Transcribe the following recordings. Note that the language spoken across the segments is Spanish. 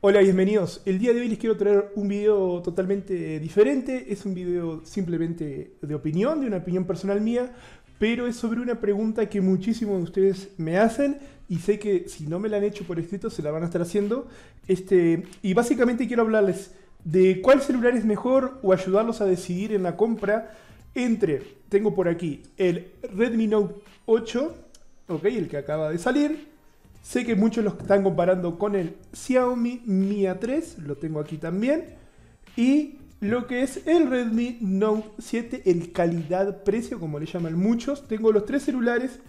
Hola, bienvenidos. El día de hoy les quiero traer un video totalmente diferente. Es un video simplemente de opinión, de una opinión personal mía, pero es sobre una pregunta que muchísimos de ustedes me hacen y sé que si no me la han hecho por escrito se la van a estar haciendo. Este, y básicamente quiero hablarles de cuál celular es mejor o ayudarlos a decidir en la compra entre, tengo por aquí, el Redmi Note 8, ok, el que acaba de salir, Sé que muchos los están comparando con el Xiaomi Mi A3, lo tengo aquí también. Y lo que es el Redmi Note 7, el calidad-precio, como le llaman muchos. Tengo los tres celulares.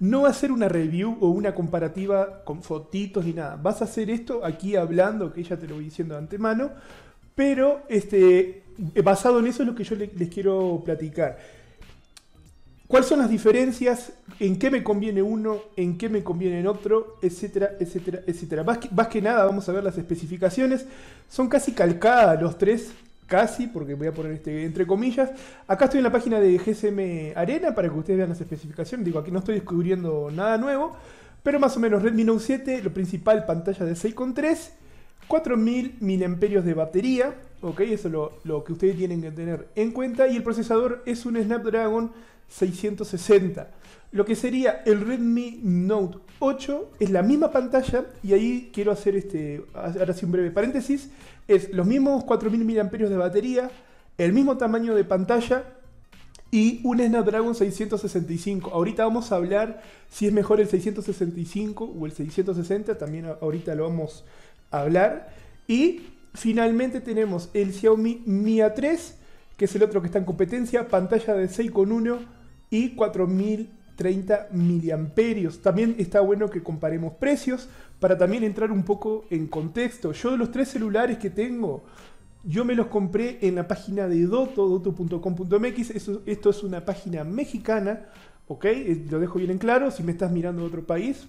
No va a ser una review o una comparativa con fotitos ni nada. Vas a hacer esto aquí hablando, que ya te lo voy diciendo de antemano. Pero este, basado en eso es lo que yo les quiero platicar. ¿Cuáles son las diferencias? ¿En qué me conviene uno? ¿En qué me conviene el otro? Etcétera, etcétera, etcétera. Más que, nada vamos a ver las especificaciones. Son casi calcadas los tres. Casi, porque voy a poner este entre comillas. Acá estoy en la página de GSM Arena para que ustedes vean las especificaciones. Digo, aquí no estoy descubriendo nada nuevo. Pero más o menos Redmi Note 7, lo principal, pantalla de 6.3, 4000 mAh de batería. Ok, eso es lo que ustedes tienen que tener en cuenta. Y el procesador es un Snapdragon 660. Lo que sería el Redmi Note 8 es la misma pantalla y ahí quiero hacer este, ahora sí un breve paréntesis, es los mismos 4000 mAh de batería, el mismo tamaño de pantalla y un Snapdragon 665. Ahorita vamos a hablar si es mejor el 665 o el 660, también ahorita lo vamos a hablar. Y finalmente tenemos el Xiaomi Mi A3 que es el otro que está en competencia, pantalla de 6,1 y 4030 miliamperios. También está bueno que comparemos precios para también entrar un poco en contexto. Yo de los tres celulares que tengo, yo me los compré en la página de Doto, doto.com.mx. Esto es una página mexicana, ¿ok? Eh, lo dejo bien en claro. Si me estás mirando de otro país,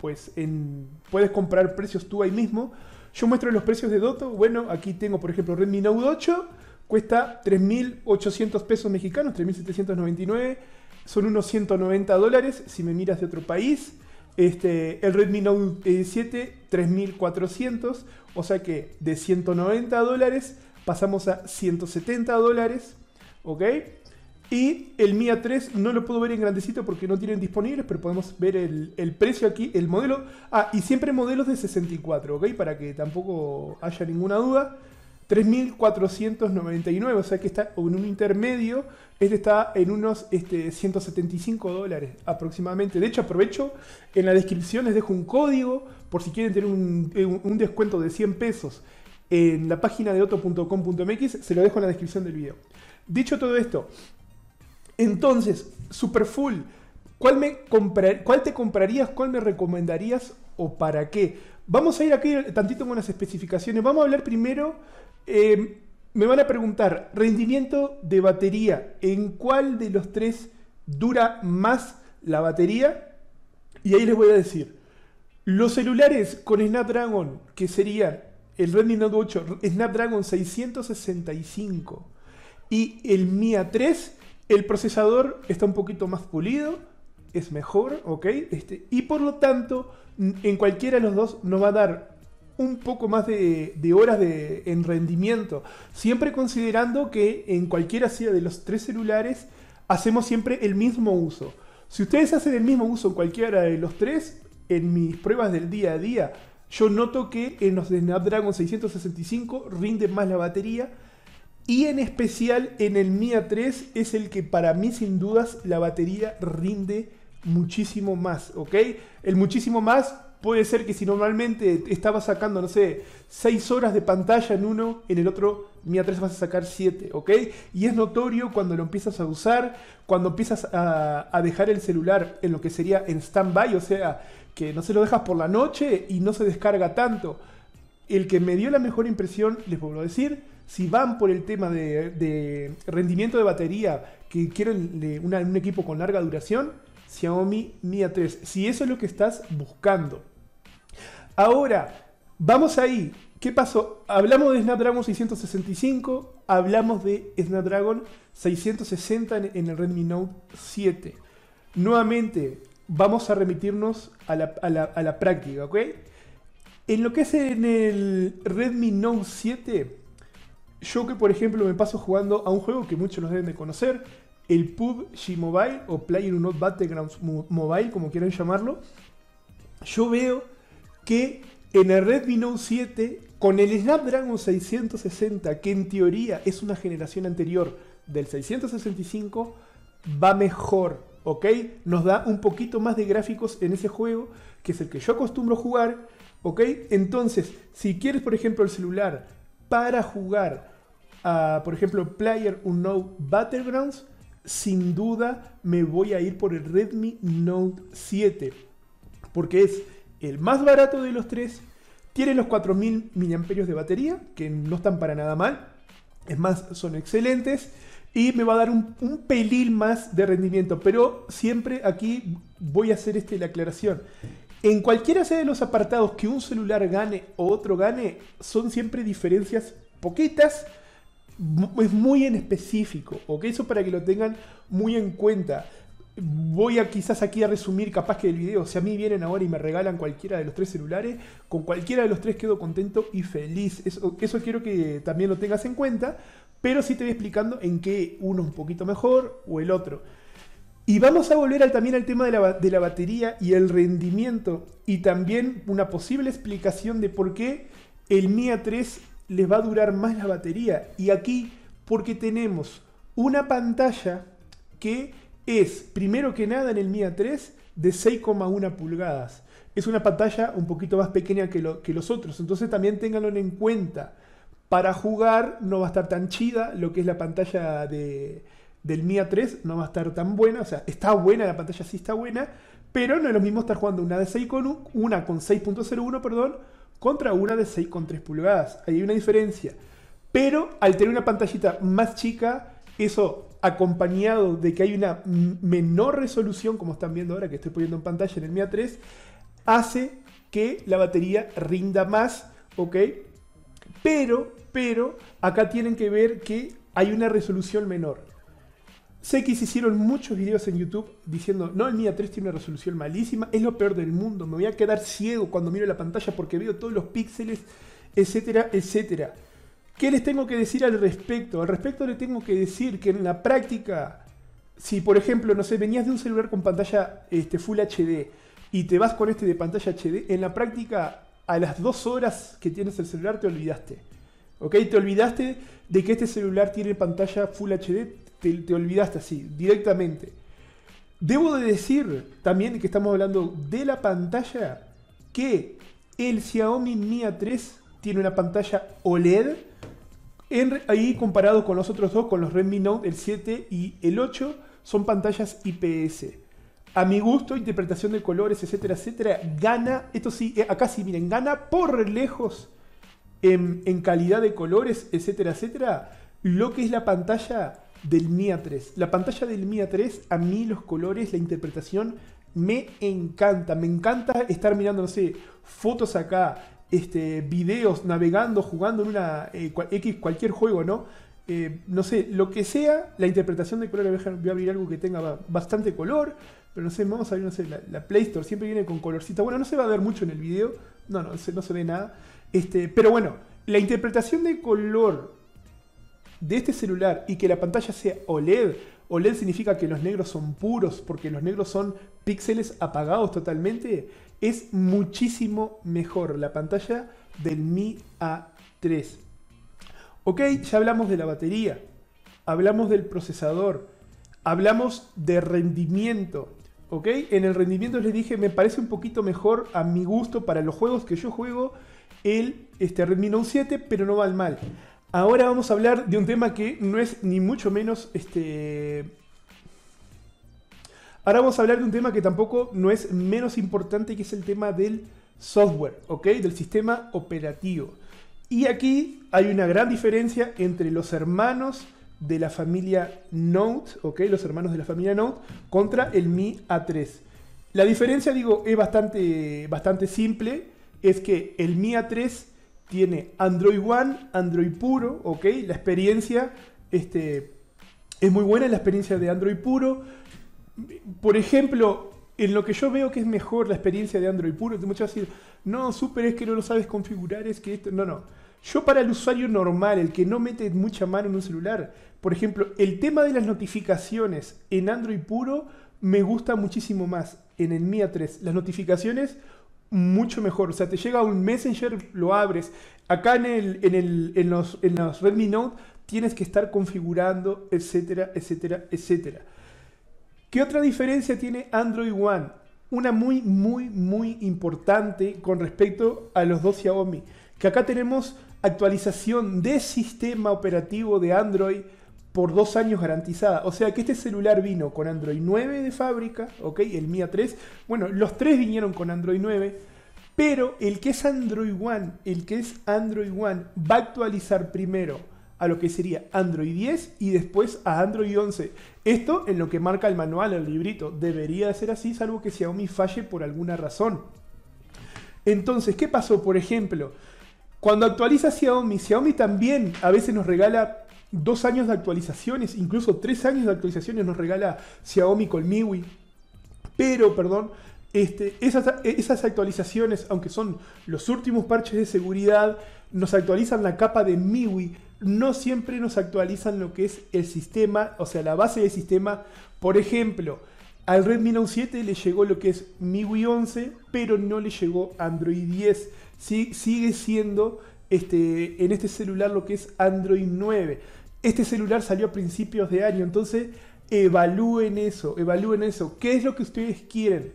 pues en, puedes comprar precios tú ahí mismo. Yo muestro los precios de Doto. Bueno, aquí tengo, por ejemplo, Redmi Note 8 Cuesta 3.800 pesos mexicanos, 3.799. Son unos 190 dólares si me miras de otro país. Este, el Redmi Note 7, eh, 3.400. O sea que de 190 dólares pasamos a 170 dólares. ¿Ok? Y el MIA 3 no lo puedo ver en grandecito porque no tienen disponibles, pero podemos ver el, el, precio aquí, el modelo. Ah, y siempre modelos de 64, ¿ok? Para que tampoco haya ninguna duda. 3.499, o sea que está en un intermedio. Este está en unos 175 este, dólares aproximadamente. De hecho, aprovecho, en la descripción les dejo un código por si quieren tener un, eh, descuento de 100 pesos en la página de otto.com.mx, se lo dejo en la descripción del video. Dicho todo esto, entonces, super full ¿Cuál, me comprar, ¿Cuál te comprarías? ¿Cuál me recomendarías? ¿O para qué? Vamos a ir aquí tantito con unas especificaciones. Vamos a hablar primero. Em, me van a preguntar, rendimiento de batería. ¿En cuál de los tres dura más la batería? Y ahí les voy a decir. Los celulares con Snapdragon, que sería el Redmi Note 8, Snapdragon 665 y el Mia 3, el procesador está un poquito más pulido, es mejor, ¿ok? Este, y por lo tanto, en cualquiera de los dos nos va a dar un poco más de, horas de, en rendimiento. Siempre considerando que en cualquiera de los tres celulares, hacemos siempre el mismo uso. Si ustedes hacen el mismo uso en cualquiera de los tres, en mis pruebas del día a día, yo noto que en los de Snapdragon 665 rinde más la batería. Y en especial en el Mia 3 es el que para mí sin dudas la batería rinde muchísimo más, ¿ok? El muchísimo más puede ser que si normalmente estabas sacando, no sé, 6 horas de pantalla en uno, en el otro, a 3 vas a sacar 7, ¿ok? Y es notorio cuando lo empiezas a usar, cuando empiezas a, dejar el celular en lo que sería en stand-by, o sea, que no se lo dejas por la noche y no se descarga tanto. El que me dio la mejor impresión, les puedo decir, si van por el tema de, rendimiento de batería, que quieren un equipo con larga duración, Xiaomi Mi 3 si eso es lo que estás buscando. Ahora, vamos ahí. ¿Qué pasó? Hablamos de Snapdragon 665, hablamos de Snapdragon 660 en, el Redmi Note 7. Nuevamente, vamos a remitirnos a la, práctica, ¿ok? En lo que es en el Redmi Note 7, yo que por ejemplo me paso jugando a un juego que muchos no deben de conocer, el PUBG Mobile o player unknown Battlegrounds Mobile, como quieran llamarlo, yo veo que en el Redmi Note 7, con el Snapdragon 660, que en teoría es una generación anterior del 665, va mejor, ¿ok? Nos da un poquito más de gráficos en ese juego, que es el que yo acostumbro jugar, ¿ok? Entonces, si quieres, por ejemplo, el celular para jugar a, por ejemplo, Player Unknown Battlegrounds, sin duda me voy a ir por el Redmi Note 7, porque es el más barato de los tres, tiene los 4000 mAh de batería, que no están para nada mal, es más, son excelentes, y me va a dar un, pelín más de rendimiento, pero siempre aquí voy a hacer este, la aclaración. En cualquiera de los apartados que un celular gane o otro gane, son siempre diferencias poquitas, es muy en específico, ¿ok? Eso para que lo tengan muy en cuenta. Voy a quizás aquí a resumir capaz que el video, si a mí vienen ahora y me regalan cualquiera de los tres celulares, con cualquiera de los tres quedo contento y feliz. Eso, quiero que también lo tengas en cuenta, pero sí te voy explicando en qué uno un poquito mejor o el otro. Y vamos a volver también al tema de la, de la batería y el rendimiento y también una posible explicación de por qué el MIA 3 les va a durar más la batería. Y aquí, porque tenemos una pantalla que es, primero que nada, en el Mía 3 de 6,1 pulgadas. Es una pantalla un poquito más pequeña que, los otros, entonces también ténganlo en cuenta. Para jugar no va a estar tan chida lo que es la pantalla de, del Mia 3, no va a estar tan buena. O sea, está buena, la pantalla sí está buena, pero no es lo mismo estar jugando una de 6,1, una con 6.01, perdón, contra una de 6,3 pulgadas. Ahí hay una diferencia. Pero al tener una pantallita más chica, eso acompañado de que hay una menor resolución, como están viendo ahora que estoy poniendo en pantalla en el Mia 3, hace que la batería rinda más, ¿ok? Pero, pero, acá tienen que ver que hay una resolución menor. Sé que hicieron muchos videos en YouTube diciendo, no, el Mia 3 tiene una resolución malísima, es lo peor del mundo, me voy a quedar ciego cuando miro la pantalla porque veo todos los píxeles, etcétera, etcétera. ¿Qué les tengo que decir al respecto? Al respecto le tengo que decir que en la práctica, si por ejemplo, no sé, venías de un celular con pantalla este, Full HD y te vas con este de pantalla HD, en la práctica a las dos horas que tienes el celular te olvidaste. ¿Ok? Te olvidaste de que este celular tiene pantalla Full HD, te, olvidaste así, directamente. Debo de decir también que estamos hablando de la pantalla que el Xiaomi Mi 3 tiene una pantalla OLED. En, ahí comparado con los otros dos, con los Redmi Note, el 7 y el 8, son pantallas IPS. A mi gusto, interpretación de colores, etcétera, etcétera, gana, esto sí, eh, acá sí, miren, gana por lejos en, en calidad de colores, etcétera, etcétera, lo que es la pantalla del Mia 3. La pantalla del Mia 3, a mí los colores, la interpretación, me encanta. Me encanta estar mirando, no sé, fotos acá, este, videos, navegando, jugando en una X, eh, cualquier juego, ¿no? Eh, no sé, lo que sea, la interpretación de color, voy a abrir algo que tenga bastante color, pero no sé, vamos a abrir, no sé, la, Play Store siempre viene con colorcita, bueno, no se va a ver mucho en el video, no, no, no se, no se ve nada, este, pero bueno, la interpretación de color de este celular y que la pantalla sea OLED, OLED significa que los negros son puros porque los negros son píxeles apagados totalmente, es muchísimo mejor la pantalla del Mi A3. Ok, ya hablamos de la batería, hablamos del procesador, hablamos de rendimiento. ¿Ok? En el rendimiento les dije, me parece un poquito mejor a mi gusto para los juegos que yo juego el este, Redmi Note 7, pero no va al mal. Ahora vamos a hablar de un tema que no es ni mucho menos este. Ahora vamos a hablar de un tema que tampoco no es menos importante, que es el tema del software, ¿ok? Del sistema operativo. Y aquí hay una gran diferencia entre los hermanos de la familia Note, ¿ok? Los hermanos de la familia Note contra el Mi A3. La diferencia, digo, es bastante, bastante simple, es que el Mi A3 tiene Android One, Android puro, ¿ok? La experiencia este, es muy buena, la experiencia de Android puro. Por ejemplo, en lo que yo veo que es mejor la experiencia de Android puro, muchas decir, no, super es que no lo sabes configurar, es que esto, no, no. Yo para el usuario normal, el que no mete mucha mano en un celular, por ejemplo, el tema de las notificaciones en Android puro me gusta muchísimo más en el Mia 3. Las notificaciones mucho mejor. O sea, te llega un Messenger, lo abres. Acá en, el, en, el, en, los, en los Redmi Note tienes que estar configurando, etcétera, etcétera, etcétera. ¿Qué otra diferencia tiene Android One? Una muy, muy, muy importante con respecto a los dos Xiaomi. Que acá tenemos actualización de sistema operativo de Android por dos años garantizada. O sea que este celular vino con Android 9 de fábrica, ¿ok? El Mia 3. Bueno, los tres vinieron con Android 9. Pero el que es Android One, el que es Android One, va a actualizar primero a lo que sería Android 10 y después a Android 11. Esto en lo que marca el manual, el librito. Debería ser así, salvo que Xiaomi falle por alguna razón. Entonces, ¿qué pasó, por ejemplo? Cuando actualiza Xiaomi, Xiaomi también a veces nos regala dos años de actualizaciones, incluso tres años de actualizaciones nos regala Xiaomi con MIUI. Pero, perdón, este, esas, actualizaciones, aunque son los últimos parches de seguridad, nos actualizan la capa de MIUI. No siempre nos actualizan lo que es el sistema, o sea, la base del sistema. Por ejemplo, al Redmi Note 7 le llegó lo que es MIUI 11, pero no le llegó Android 10. sigue siendo este, en este celular lo que es Android 9. Este celular salió a principios de año, entonces evalúen eso, evalúen eso. ¿Qué es lo que ustedes quieren?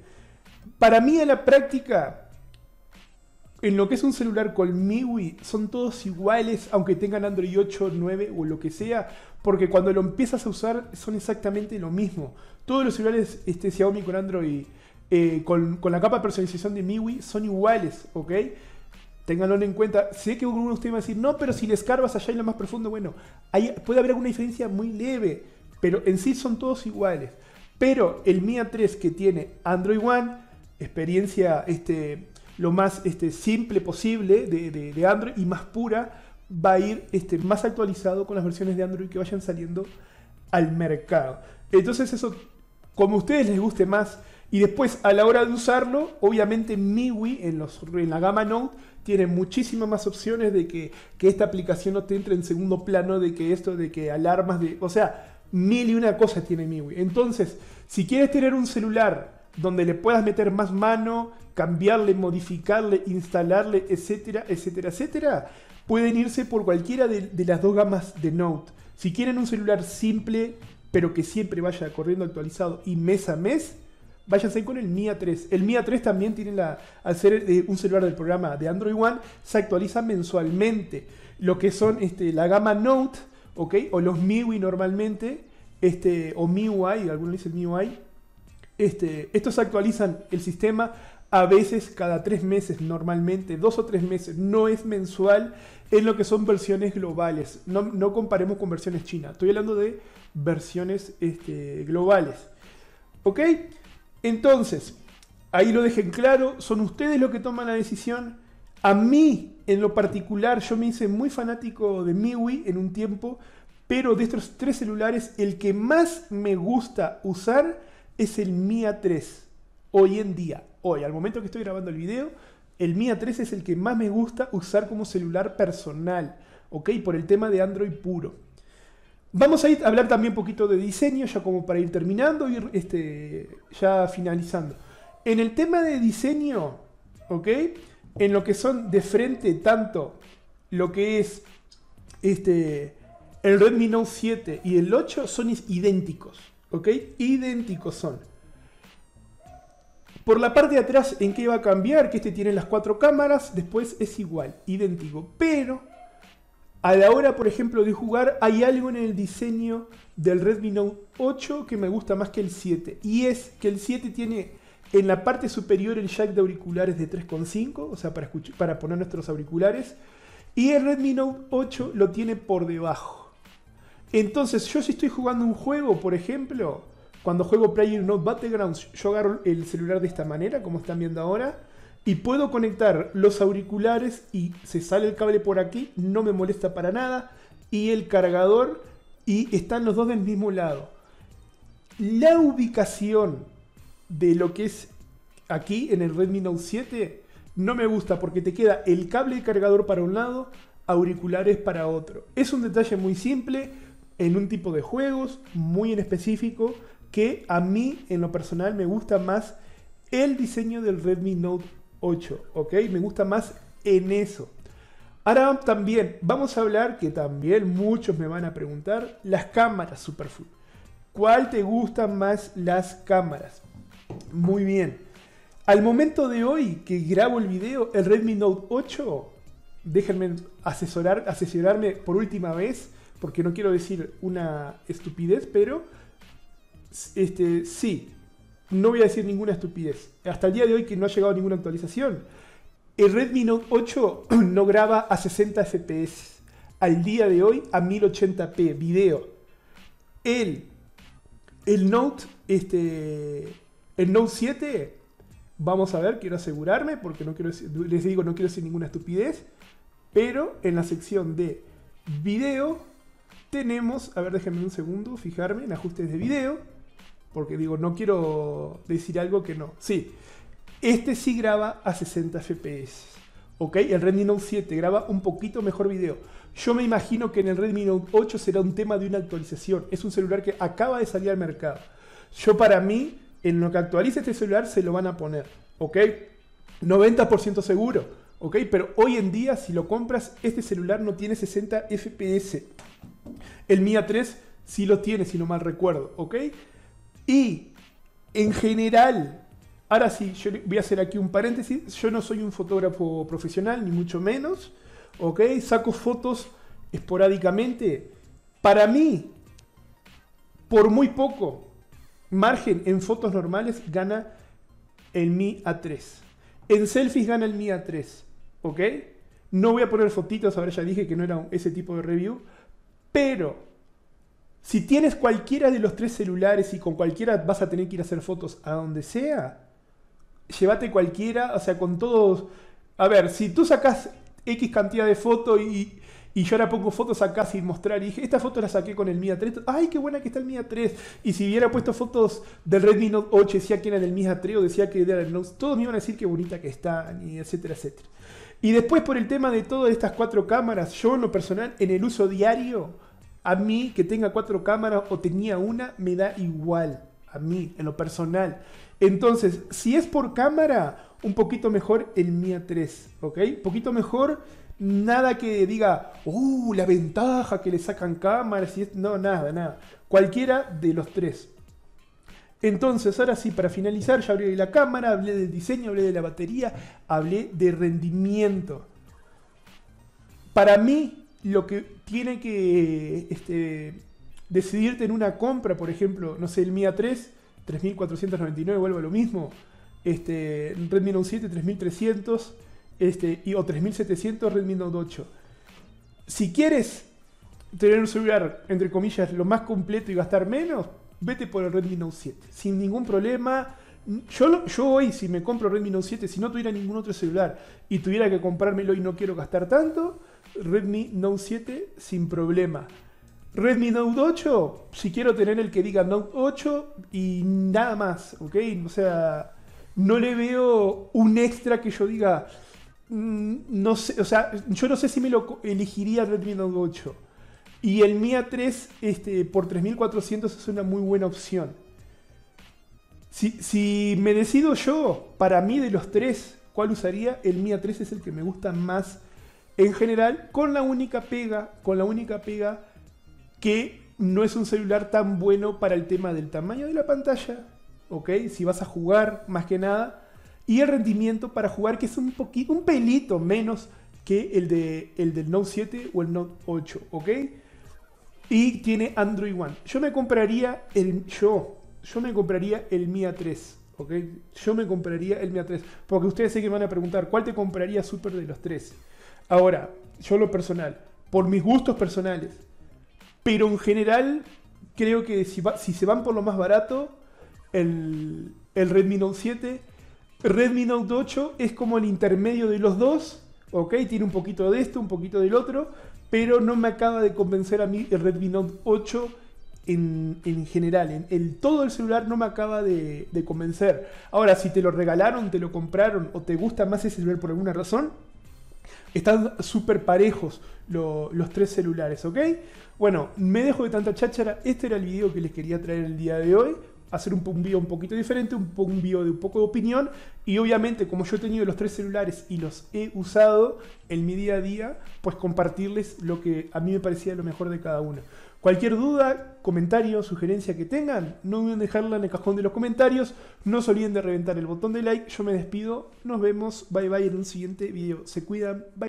Para mí, en la práctica, en lo que es un celular con MIUI, son todos iguales, aunque tengan Android 8, 9 o lo que sea, porque cuando lo empiezas a usar son exactamente lo mismo. Todos los celulares este, Xiaomi con Android, eh, con, con la capa de personalización de MIUI, son iguales, ¿ok? Ténganlo en cuenta. Sé que uno de ustedes va a decir, no, pero si le escarbas allá en lo más profundo, bueno, ahí puede haber alguna diferencia muy leve, pero en sí son todos iguales. Pero el MIA 3 que tiene Android One, experiencia este, lo más este, simple posible de, Android y más pura, va a ir este, más actualizado con las versiones de Android que vayan saliendo al mercado. Entonces eso, como a ustedes les guste más, y después, a la hora de usarlo, obviamente MIUI en, los, en la gama Note tiene muchísimas más opciones de que, esta aplicación no te entre en segundo plano, de que esto, de que alarmas, de... O sea, mil y una cosas tiene MIUI. Entonces, si quieres tener un celular donde le puedas meter más mano, cambiarle, modificarle, instalarle, etcétera, etcétera, etcétera, pueden irse por cualquiera de, de las dos gamas de Note. Si quieren un celular simple, pero que siempre vaya corriendo actualizado y mes a mes, váyanse con el MIA 3. El MIA 3 también tiene la, al ser eh, un celular del programa de Android One, se actualiza mensualmente. Lo que son este, la gama Note, ¿ok? O los MIUI normalmente, este, o MIUI, algunos dicen MIUI. Este, estos actualizan el sistema a veces cada tres meses, normalmente dos o tres meses, no es mensual en lo que son versiones globales. No, comparemos con versiones chinas, estoy hablando de versiones este, globales. ¿Ok? Entonces, ahí lo dejen claro, son ustedes los que toman la decisión. A mí, en lo particular, yo me hice muy fanático de MIUI en un tiempo, pero de estos tres celulares, el que más me gusta usar es el Mi A3. Hoy en día, hoy, al momento que estoy grabando el video, el Mi A3 es el que más me gusta usar como celular personal, ¿ok? Por el tema de Android puro. Vamos a, ir a hablar también un poquito de diseño, ya como para ir terminando, ir este, ya finalizando. En el tema de diseño, ¿ok? En lo que son de frente tanto lo que es este, el Redmi Note 7 y el 8 son idénticos, ¿ok? Idénticos son. Por la parte de atrás, ¿en qué va a cambiar? Que este tiene las cuatro cámaras, después es igual, idéntico. Pero a la hora, por ejemplo, de jugar, hay algo en el diseño del Redmi Note 8 que me gusta más que el 7. Y es que el 7 tiene en la parte superior el jack de auriculares de 3.5, o sea, para, poner nuestros auriculares. Y el Redmi Note 8 lo tiene por debajo. Entonces, yo si estoy jugando un juego, por ejemplo, cuando juego Player Battlegrounds, yo agarro el celular de esta manera, como están viendo ahora y puedo conectar los auriculares y se sale el cable por aquí, no me molesta para nada, y el cargador y están los dos del mismo lado. La ubicación de lo que es aquí en el Redmi Note 7 no me gusta porque te queda el cable de cargador para un lado, auriculares para otro. Es un detalle muy simple en un tipo de juegos muy en específico que a mí en lo personal me gusta más el diseño del Redmi Note 8, ¿ok? Me gusta más en eso. Ahora también vamos a hablar, que también muchos me van a preguntar, las cámaras superfull. ¿Cuál te gustan más las cámaras? Muy bien. Al momento de hoy que grabo el video, el Redmi Note 8, déjenme asesorar, asesorarme por última vez, porque no quiero decir una estupidez, pero este, sí, no voy a decir ninguna estupidez. Hasta el día de hoy que no ha llegado ninguna actualización, el Redmi Note 8 no graba a 60 FPS. Al día de hoy a 1080p video. El, el Note este el Note 7 vamos a ver, quiero asegurarme porque no quiero les digo, no quiero decir ninguna estupidez, pero en la sección de video tenemos, a ver, déjenme un segundo, fijarme en ajustes de video porque digo, no quiero decir algo que no. Sí, este sí graba a 60 FPS. ¿Ok? El Redmi Note 7 graba un poquito mejor video. Yo me imagino que en el Redmi Note 8 será un tema de una actualización. Es un celular que acaba de salir al mercado. Yo para mí, en lo que actualice este celular se lo van a poner. ¿Ok? 90% seguro. ¿Ok? Pero hoy en día, si lo compras, este celular no tiene 60 FPS. El Mia 3 sí lo tiene, si no mal recuerdo. ¿Ok? Y en general, ahora sí, yo voy a hacer aquí un paréntesis, yo no soy un fotógrafo profesional, ni mucho menos, ¿ok? Saco fotos esporádicamente. Para mí, por muy poco, margen en fotos normales gana el Mi A3. En selfies gana el Mi A3, ¿ok? No voy a poner fotitos, ahora ya dije que no era ese tipo de review, pero si tienes cualquiera de los tres celulares y con cualquiera vas a tener que ir a hacer fotos a donde sea, llévate cualquiera, o sea, con todos... A ver, si tú sacas X cantidad de fotos y, y yo ahora pongo fotos acá sin mostrar. Y dije, esta foto la saqué con el Mia 3. ¡Ay, qué buena que está el Mia 3! Y si hubiera puesto fotos del Redmi Note 8, decía que era del Mia 3 o decía que era del Note, todos me iban a decir qué bonita que está, y etcétera, etcétera. Y después por el tema de todas estas cuatro cámaras, yo en lo personal, en el uso diario, a mí que tenga cuatro cámaras o tenía una, me da igual. A mí, en lo personal. Entonces, si es por cámara, un poquito mejor el Mia 3, ¿ok? Un poquito mejor, nada que diga, ¡uh! La ventaja que le sacan cámaras y es... No, nada, nada. Cualquiera de los tres. Entonces, ahora sí, para finalizar, ya hablé la cámara, hablé del diseño, hablé de la batería, hablé de rendimiento. Para mí, lo que tiene que este, decidirte en una compra, por ejemplo, no sé, el MIA 3, 3499, vuelvo a lo mismo, este, Redmi Note 7, 3300, este, y, o 3700, Redmi Note 8. Si quieres tener un celular, entre comillas, lo más completo y gastar menos, vete por el Redmi Note 7, sin ningún problema. Yo, yo hoy, si me compro Redmi Note 7, si no tuviera ningún otro celular y tuviera que comprármelo y no quiero gastar tanto, Redmi Note 7 sin problema. Redmi Note 8, si quiero tener el que diga Note 8 y nada más, ¿ok? O sea, no le veo un extra que yo diga, mm, no sé, o sea, yo no sé si me lo elegiría Redmi Note 8. Y el Mi A3 este, por 3400 es una muy buena opción. Si, me decido yo, para mí de los tres, ¿cuál usaría? El Mi A3 es el que me gusta más en general, con la única pega, con la única pega que no es un celular tan bueno para el tema del tamaño de la pantalla, ¿ok? Si vas a jugar más que nada, y el rendimiento para jugar que es un poquito, un pelito menos que el, de, el del Note 7 o el Note 8, ¿ok? Y tiene Android One. Yo me compraría el, yo, yo me compraría el Mia 3, ¿ok? Yo me compraría el Mia 3, porque ustedes sé que me van a preguntar, ¿cuál te compraría Super de los tres? Ahora, yo lo personal, por mis gustos personales. Pero en general, creo que si, se van por lo más barato, el, Redmi Note 7, Redmi Note 8 es como el intermedio de los dos. Ok, tiene un poquito de esto, un poquito del otro, pero no me acaba de convencer a mí el Redmi Note 8 en, en general. En el, todo el celular no me acaba de, de, convencer. Ahora, si te lo regalaron, te lo compraron o te gusta más ese celular por alguna razón, están súper parejos los tres celulares, ¿ok? Bueno, me dejo de tanta cháchara. Este era el video que les quería traer el día de hoy. Hacer un, un poquito diferente, un, un de un poco de opinión. Y obviamente, como yo he tenido los tres celulares y los he usado en mi día a día, pues compartirles lo que a mí me parecía lo mejor de cada uno. Cualquier duda, comentario, sugerencia que tengan, no olviden dejarla en el cajón de los comentarios. No se olviden de reventar el botón de like. Yo me despido. Nos vemos. Bye bye en un siguiente video. Se cuidan. Bye.